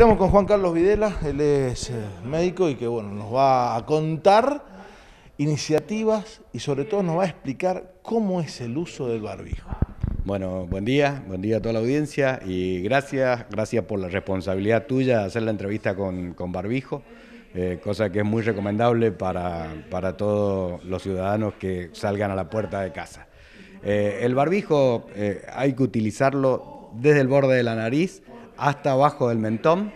Estamos con Juan Carlos Videla, él es eh, médico y que bueno, nos va a contar iniciativas y sobre todo nos va a explicar cómo es el uso del barbijo. Bueno, buen día, buen día a toda la audiencia y gracias, gracias por la responsabilidad tuya de hacer la entrevista con, barbijo, eh, cosa que es muy recomendable para, todos los ciudadanos que salgan a la puerta de casa. Eh, el barbijo hay que utilizarlo desde el borde de la nariz, hasta abajo del mentón.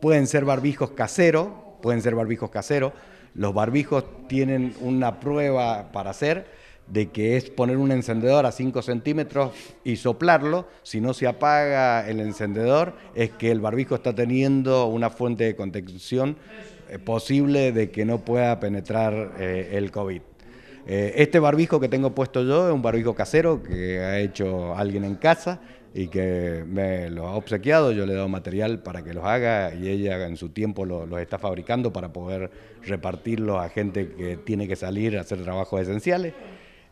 Pueden ser barbijos caseros, pueden ser barbijos caseros. Los barbijos tienen una prueba para hacer de que es poner un encendedor a 5 centímetros y soplarlo. Si no se apaga el encendedor, es que el barbijo está teniendo una fuente de contención eh, posible de que no pueda penetrar eh, el COVID. Eh, este barbijo que tengo puesto yo es un barbijo casero que ha hecho alguien en casa y que me los ha obsequiado, yo le he dado material para que los haga y ella en su tiempo los, está fabricando para poder repartirlos a gente que tiene que salir a hacer trabajos esenciales.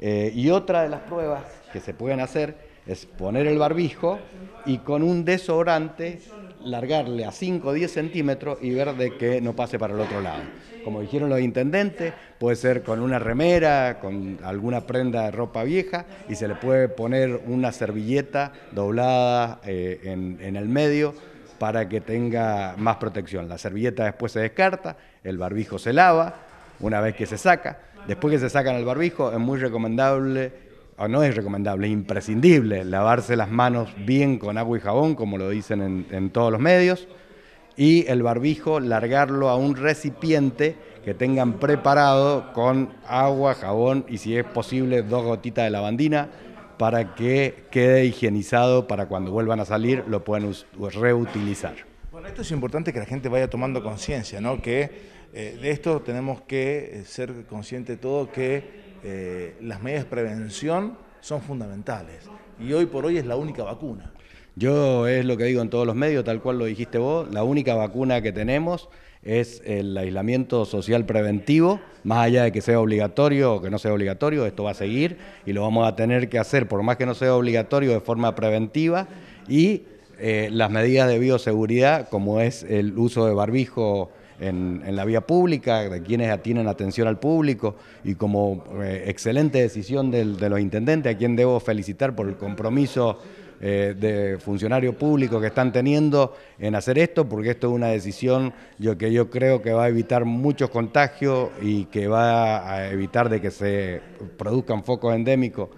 Eh, y otra de las pruebas que se pueden hacer es poner el barbijo y con un desodorante largarle a 5 o 10 centímetros y ver de que no pase para el otro lado. Como dijeron los intendentes, puede ser con una remera, con alguna prenda de ropa vieja y se le puede poner una servilleta doblada eh, en, en el medio para que tenga más protección. La servilleta después se descarta, el barbijo se lava una vez que se saca. Después que se sacan el barbijo es muy recomendable no es recomendable, imprescindible lavarse las manos bien con agua y jabón, como lo dicen en, todos los medios, y el barbijo largarlo a un recipiente que tengan preparado con agua, jabón y si es posible dos gotitas de lavandina para que quede higienizado para cuando vuelvan a salir lo puedan reutilizar. Bueno, esto es importante que la gente vaya tomando conciencia, ¿no? Que eh, de esto tenemos que eh, ser consciente de todo que eh, las medidas de prevención son fundamentales y hoy por hoy es la única vacuna. Yo es lo que digo en todos los medios, tal cual lo dijiste vos, la única vacuna que tenemos es el aislamiento social preventivo, más allá de que sea obligatorio o que no sea obligatorio, esto va a seguir y lo vamos a tener que hacer, por más que no sea obligatorio, de forma preventiva y eh, las medidas de bioseguridad, como es el uso de barbijo en, la vía pública, de quienes atienden atención al público y como eh, excelente decisión de los intendentes, a quien debo felicitar por el compromiso eh, de funcionarios públicos que están teniendo en hacer esto, porque esto es una decisión yo, que yo creo que va a evitar muchos contagios y que va a evitar de que se produzcan focos endémicos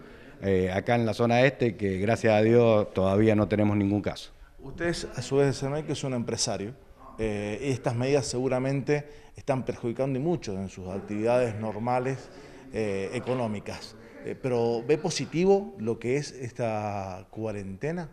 eh, acá en la zona este, que gracias a Dios todavía no tenemos ningún caso. Ustedes a su vez que es un empresario. Eh, estas medidas seguramente están perjudicando y mucho en sus actividades normales eh, económicas. Eh, pero ¿ve positivo lo que es esta cuarentena?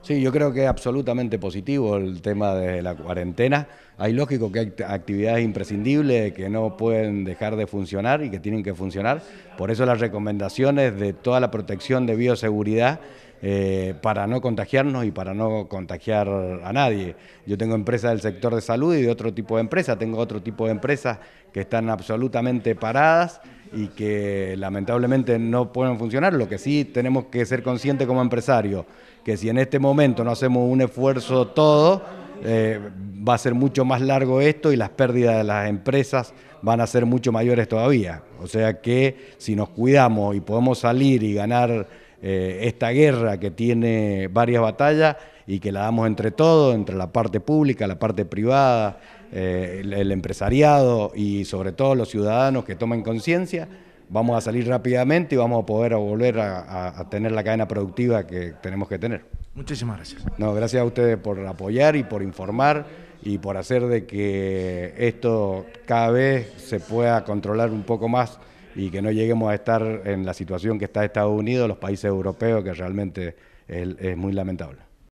Sí, yo creo que es absolutamente positivo el tema de la cuarentena. Hay lógico que hay actividades imprescindibles que no pueden dejar de funcionar y que tienen que funcionar. Por eso las recomendaciones de toda la protección de bioseguridad eh, para no contagiarnos y para no contagiar a nadie. Yo tengo empresas del sector de salud y de otro tipo de empresas, tengo otro tipo de empresas que están absolutamente paradas y que lamentablemente no pueden funcionar. Lo que sí tenemos que ser conscientes como empresarios, que si en este momento no hacemos un esfuerzo todo, eh, va a ser mucho más largo esto y las pérdidas de las empresas van a ser mucho mayores todavía. O sea que si nos cuidamos y podemos salir y ganar eh, esta guerra que tiene varias batallas y que la damos entre todos, entre la parte pública, la parte privada, eh, el, empresariado y sobre todo los ciudadanos que tomen conciencia, vamos a salir rápidamente y vamos a poder volver a, tener la cadena productiva que tenemos que tener. Muchísimas gracias. No, gracias a ustedes por apoyar y por informar y por hacer de que esto cada vez se pueda controlar un poco más y que no lleguemos a estar en la situación que está Estados Unidos, los países europeos, que realmente es, es muy lamentable.